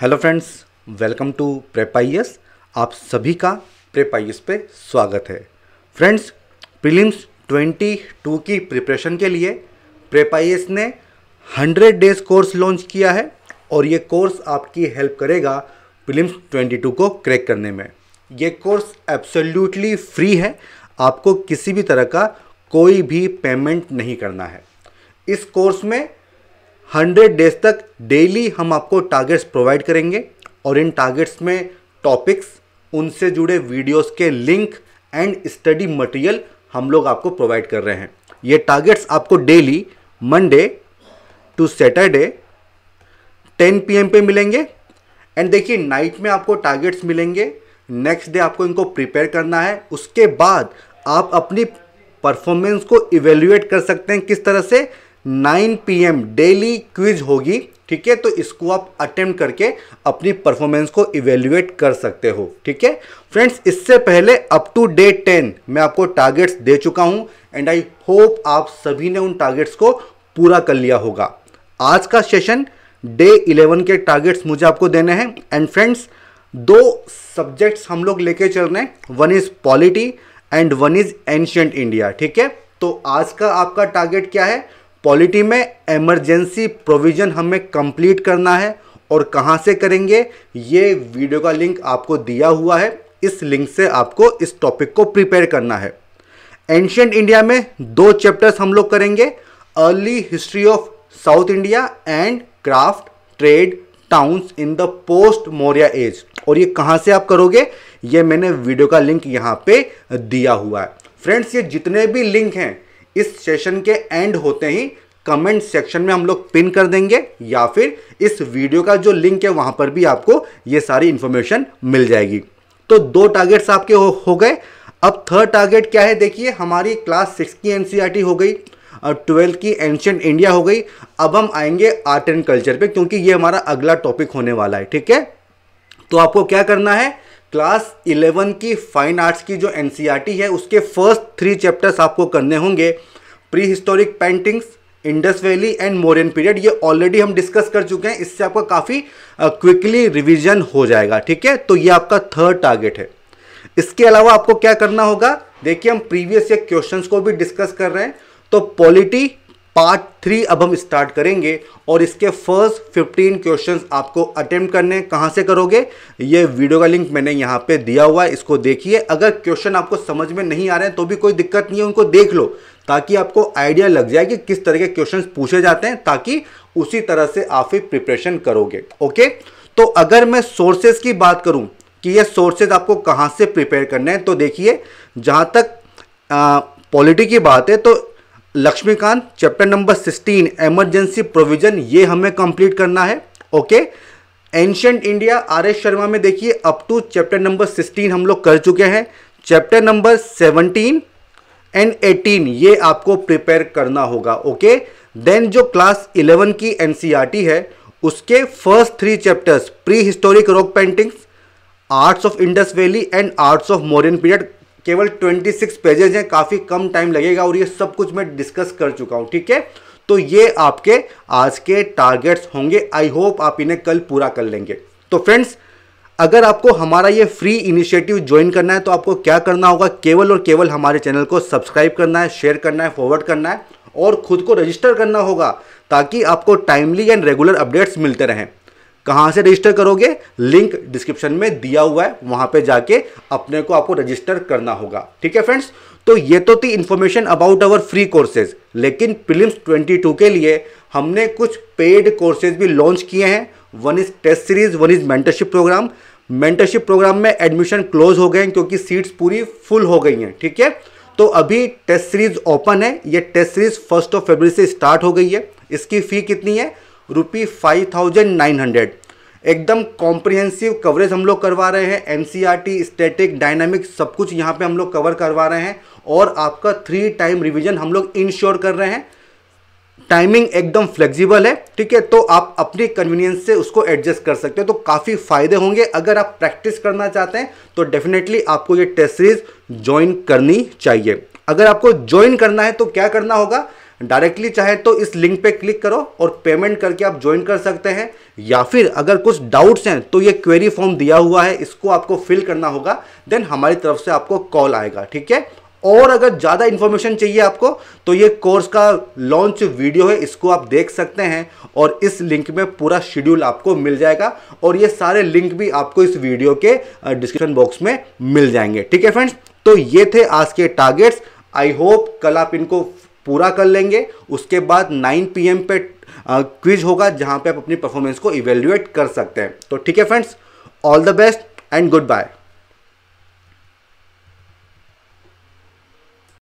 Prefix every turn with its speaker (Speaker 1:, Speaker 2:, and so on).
Speaker 1: hello friends welcome to प्रेपाइयस आप सभी का प्रेपाइयस पे स्वागत है फ्रेंड्स प्रीलिम्स 22 की प्रिपरेशन के लिए प्रेपाइयस ने 100 डेज कोर्स लॉन्च किया है और ये कोर्स आपकी हेल्प करेगा प्रीलिम्स 22 को क्रैक करने में ये कोर्स एब्सोल्युटली फ्री है आपको किसी भी तरह का कोई भी पेमेंट नहीं करना है इस कोर्स में हंड्रेड डेज तक डेली हम आपको टारगेट्स प्रोवाइड करेंगे और इन टारगेट्स में टॉपिक्स उनसे जुड़े वीडियोस के लिंक एंड स्टडी मटेरियल हम लोग आपको प्रोवाइड कर रहे हैं ये टारगेट्स आपको daily Monday to Saturday 10 PM पे मिलेंगे एंड देखिए नाइट में आपको टारगेट्स मिलेंगे नेक्स्ट डे आपको इनको प्रिपेयर करना है उसके बाद आप अपनी परफॉर्मेंस को इवेल्युएट कर सकते हैं किस तरह से 9 पीएम डेली क्विज होगी ठीक है तो इसको आप अटेम्प्ट करके अपनी परफॉर्मेंस को इवेल्युएट कर सकते हो ठीक है फ्रेंड्स इससे पहले अप टू डे 10 मैं आपको टारगेट्स दे चुका हूं एंड आई होप आप सभी ने उन टारगेट्स को पूरा कर लिया होगा आज का सेशन डे 11 के टारगेट्स मुझे आपको देने हैं एंड फ्रेंड्स दो सब्जेक्ट्स हम लोग लेके चल रहे हैं one is polity and one is ancient India ठीक है तो आज का आपका टारगेट क्या है पॉलिटी में एमरजेंसी प्रोविज़न हमें कंप्लीट करना है और कहाँ से करेंगे ये वीडियो का लिंक आपको दिया हुआ है इस लिंक से आपको इस टॉपिक को प्रिपेयर करना है एंशंट इंडिया में दो चैप्टर्स हम लोग करेंगे early history of south India and craft trade towns in the post Maurya age और ये कहाँ से आप करोगे ये मैंने वीडियो का लिंक यहाँ पे दिया हुआ है फ्रेंड्स ये जितने भी लिंक हैं इस सेशन के एंड होते ही कमेंट सेक्शन में हम लोग पिन कर देंगे या फिर इस वीडियो का जो लिंक है वहां पर भी आपको ये सारी इंफॉर्मेशन मिल जाएगी तो दो टारगेट्स आपके हो, हो गए अब थर्ड टारगेट क्या है देखिए हमारी क्लास सिक्स की एन e हो गई और ट्वेल्थ की एंशियंट इंडिया हो गई अब हम आएंगे आर्ट एंड कल्चर पे क्योंकि ये हमारा अगला टॉपिक होने वाला है ठीक है तो आपको क्या करना है क्लास इलेवन की फाइन आर्ट्स की जो एन है उसके फर्स्ट थ्री चैप्टर्स आपको करने होंगे pre historic paintings Indus valley and Mauryan period ये ऑलरेडी हम डिस्कस कर चुके हैं इससे आपका काफ़ी क्विकली रिवीजन हो जाएगा ठीक है तो ये आपका थर्ड टारगेट है इसके अलावा आपको क्या करना होगा देखिए हम प्रीवियस ईयर क्वेश्चंस को भी डिस्कस कर रहे हैं तो पॉलिटी पार्ट थ्री अब हम स्टार्ट करेंगे और इसके फर्स्ट फिफ्टीन क्वेश्चंस आपको अटेम्प्ट करने कहाँ से करोगे ये वीडियो का लिंक मैंने यहाँ पे दिया हुआ है इसको देखिए अगर क्वेश्चन आपको समझ में नहीं आ रहे हैं तो भी कोई दिक्कत नहीं है उनको देख लो ताकि आपको आइडिया लग जाए कि किस तरह के क्वेश्चन पूछे जाते हैं ताकि उसी तरह से आप फिर प्रिपरेशन करोगे ओके तो अगर मैं सोर्सेज की बात करूँ कि ये सोर्सेज आपको कहाँ से प्रिपेयर करने हैं तो देखिए जहाँ तक पॉलिटी की बात है तो Laxmikant chapter number sixteen emergency provision ये हमें कंप्लीट करना है okay ancient India R S Sharma में देखिए up to chapter number sixteen हम लोग कर चुके हैं chapter number seventeen and eighteen ये आपको प्रिपेयर करना होगा ओके देन जो क्लास इलेवन की एनसीईआरटी e है उसके first three chapters pre historic rock paintings arts of Indus valley and arts of modern period केवल 26 पेजेज हैं काफ़ी कम टाइम लगेगा और ये सब कुछ मैं डिस्कस कर चुका हूँ ठीक है तो ये आपके आज के टारगेट्स होंगे आई होप आप इन्हें कल पूरा कर लेंगे तो फ्रेंड्स अगर आपको हमारा ये फ्री इनिशिएटिव ज्वाइन करना है तो आपको क्या करना होगा केवल और केवल हमारे चैनल को सब्सक्राइब करना है शेयर करना है फॉरवर्ड करना है और खुद को रजिस्टर करना होगा ताकि आपको टाइमली एंड रेगुलर अपडेट्स मिलते रहें कहाँ से रजिस्टर करोगे लिंक डिस्क्रिप्शन में दिया हुआ है वहां पे जाके अपने को आपको रजिस्टर करना होगा ठीक है फ्रेंड्स तो ये तो थी information about our free courses लेकिन प्रिलिम्स 22 के लिए हमने कुछ पेड कोर्सेज भी लॉन्च किए हैं one is test series one is mentorship program mentorship program में एडमिशन क्लोज हो गए हैं क्योंकि सीट्स पूरी फुल हो गई हैं ठीक है तो अभी टेस्ट सीरीज ओपन है ये test series first of February से स्टार्ट हो गई है इसकी फ़ी कितनी है rupee five thousand nine hundred एकदम कॉम्प्रिहेंसिव कवरेज हम लोग करवा रहे हैं एन स्टेटिक डायनामिक सब कुछ यहाँ पे हम लोग कवर करवा रहे हैं और आपका थ्री टाइम रिविजन हम लोग इंश्योर कर रहे हैं टाइमिंग एकदम फ्लेक्सिबल है ठीक है तो आप अपनी कन्वीनियंस से उसको एडजस्ट कर सकते हो तो काफ़ी फायदे होंगे अगर आप प्रैक्टिस करना चाहते हैं तो डेफिनेटली आपको ये टेस्ट सीरीज ज्वाइन करनी चाहिए अगर आपको ज्वाइन करना है तो क्या करना होगा डायरेक्टली चाहे तो इस लिंक पे क्लिक करो और पेमेंट करके आप ज्वाइन कर सकते हैं या फिर अगर कुछ डाउट्स हैं तो ये क्वेरी फॉर्म दिया हुआ है इसको आपको फिल करना होगा देन हमारी तरफ से आपको कॉल आएगा ठीक है और अगर ज़्यादा इन्फॉर्मेशन चाहिए आपको तो ये कोर्स का लॉन्च वीडियो है इसको आप देख सकते हैं और इस लिंक में पूरा शेड्यूल आपको मिल जाएगा और ये सारे लिंक भी आपको इस वीडियो के डिस्क्रिप्शन बॉक्स में मिल जाएंगे ठीक है फ्रेंड्स तो ये थे आज के टारगेट्स आई होप कल आप इनको पूरा कर लेंगे उसके बाद 9 पीएम पे क्विज होगा जहाँ पे आप अपनी परफॉर्मेंस को इवेल्युएट कर सकते हैं तो ठीक है friends all the best and good bye